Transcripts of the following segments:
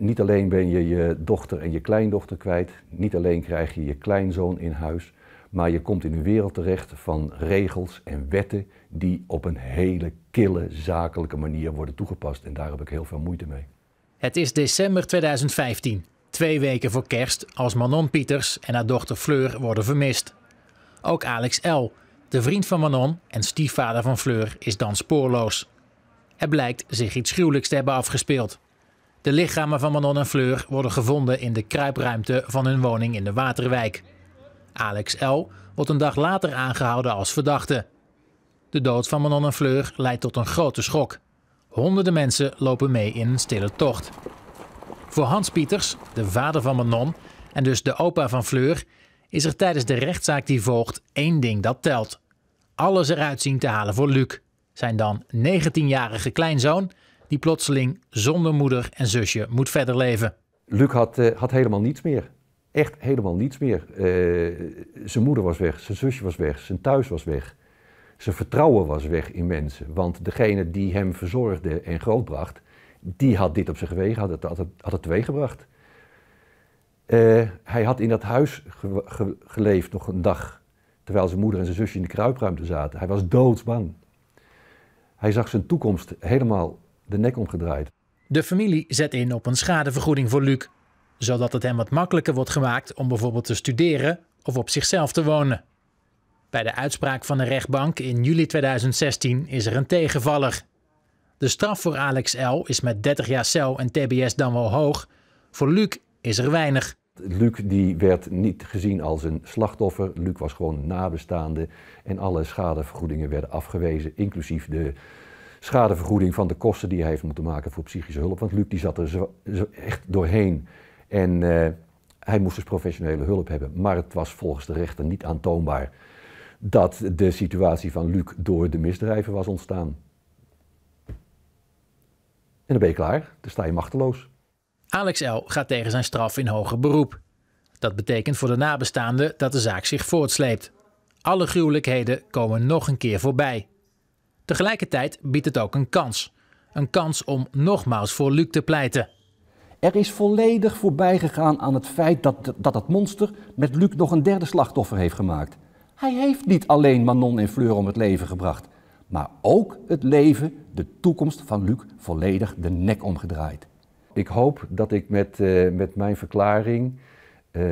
Niet alleen ben je je dochter en je kleindochter kwijt, niet alleen krijg je je kleinzoon in huis, maar je komt in een wereld terecht van regels en wetten die op een hele kille zakelijke manier worden toegepast. En daar heb ik heel veel moeite mee. Het is december 2015, twee weken voor kerst, als Manon Pieters en haar dochter Fleur worden vermist. Ook Alex L., de vriend van Manon en stiefvader van Fleur, is dan spoorloos. Er blijkt zich iets gruwelijks te hebben afgespeeld. De lichamen van Manon en Fleur worden gevonden in de kruipruimte van hun woning in de Waterwijk. Alex L. wordt een dag later aangehouden als verdachte. De dood van Manon en Fleur leidt tot een grote schok. Honderden mensen lopen mee in een stille tocht. Voor Hans Pieters, de vader van Manon en dus de opa van Fleur, is er tijdens de rechtszaak die volgt één ding dat telt. Alles eruit zien te halen voor Luc, zijn dan 19-jarige kleinzoon die plotseling zonder moeder en zusje moet verder leven. Luc had, eh, had helemaal niets meer. Echt helemaal niets meer. Eh, zijn moeder was weg, zijn zusje was weg, zijn thuis was weg. Zijn vertrouwen was weg in mensen. Want degene die hem verzorgde en grootbracht, die had dit op zijn gewegen, had het, had het, eh, hij had in dat huis geleefd nog een dag, terwijl zijn moeder en zijn zusje in de kruipruimte zaten. Hij was doodsbang. Hij zag zijn toekomst helemaal de nek omgedraaid. De familie zet in op een schadevergoeding voor Luc, zodat het hem wat makkelijker wordt gemaakt om bijvoorbeeld te studeren of op zichzelf te wonen. Bij de uitspraak van de rechtbank in juli 2016 is er een tegenvaller. De straf voor Alex L. is met 30 jaar cel en TBS dan wel hoog. Voor Luc is er weinig. Luc die werd niet gezien als een slachtoffer. Luc was gewoon een nabestaande. En alle schadevergoedingen werden afgewezen, inclusief de, schadevergoeding van de kosten die hij heeft moeten maken voor psychische hulp. Want Luc die zat er zo, zo echt doorheen en eh, hij moest dus professionele hulp hebben. Maar het was volgens de rechter niet aantoonbaar dat de situatie van Luc door de misdrijven was ontstaan. En dan ben je klaar, dan sta je machteloos. Alex L. gaat tegen zijn straf in hoger beroep. Dat betekent voor de nabestaanden dat de zaak zich voortsleept. Alle gruwelijkheden komen nog een keer voorbij. Tegelijkertijd biedt het ook een kans. Een kans om nogmaals voor Luc te pleiten. Er is volledig voorbij gegaan aan het feit dat dat, dat monster met Luc nog een derde slachtoffer heeft gemaakt. Hij heeft niet alleen Manon en Fleur om het leven gebracht, maar ook het leven, de toekomst van Luc, volledig de nek omgedraaid. Ik hoop dat ik met, eh, met mijn verklaring eh,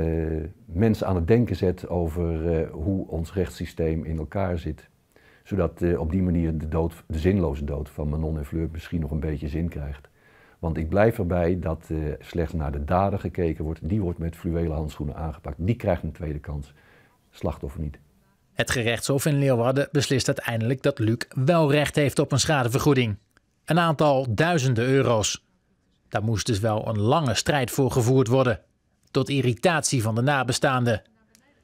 mensen aan het denken zet over eh, hoe ons rechtssysteem in elkaar zit zodat eh, op die manier de, dood, de zinloze dood van Manon en Fleur misschien nog een beetje zin krijgt. Want ik blijf erbij dat eh, slechts naar de dader gekeken wordt. Die wordt met fluwelen handschoenen aangepakt. Die krijgt een tweede kans. Slachtoffer niet. Het gerechtshof in Leeuwarden beslist uiteindelijk dat Luc wel recht heeft op een schadevergoeding. Een aantal duizenden euro's. Daar moest dus wel een lange strijd voor gevoerd worden. Tot irritatie van de nabestaanden.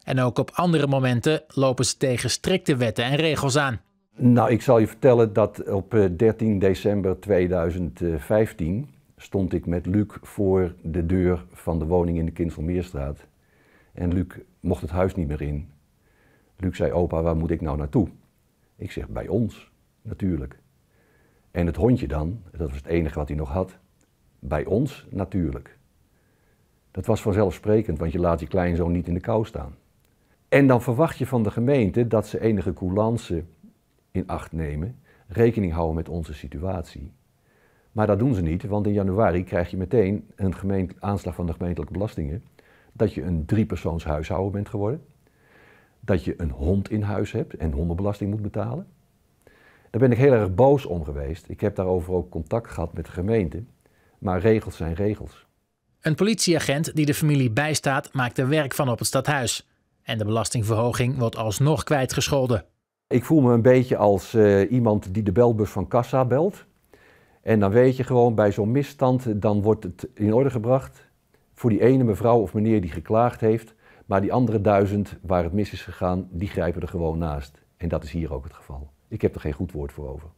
En ook op andere momenten lopen ze tegen strikte wetten en regels aan. Nou, ik zal je vertellen dat op 13 eh, december 2015 stond ik met Luc voor de deur van de woning in de Kinselmeerstraat. En Luc mocht het huis niet meer in. Luc zei, opa, waar moet ik nou naartoe? Ik zeg, bij ons, natuurlijk. En het hondje dan, dat was het enige wat hij nog had, bij ons natuurlijk. Dat was vanzelfsprekend, want je laat je kleinzoon niet in de kou staan. En dan verwacht je van de gemeente dat ze enige coulance in acht nemen, rekening houden met onze situatie. Maar dat doen ze niet, want in januari krijg je meteen een gemeente, aanslag van de gemeentelijke belastingen. Dat je een driepersoons huishouden bent geworden. Dat je een hond in huis hebt en hondenbelasting moet betalen. Daar ben ik heel erg boos om geweest. Ik heb daarover ook contact gehad met de gemeente. Maar regels zijn regels. Een politieagent die de familie bijstaat maakt er werk van op het stadhuis. En de belastingverhoging wordt alsnog kwijtgescholden. Ik voel me een beetje als eh, iemand die de belbus van Kassa belt. En dan weet je gewoon bij zo'n misstand, dan wordt het in orde gebracht voor die ene mevrouw of meneer die geklaagd heeft. Maar die andere duizend waar het mis is gegaan, die grijpen er gewoon naast. En dat is hier ook het geval. Ik heb er geen goed woord voor over.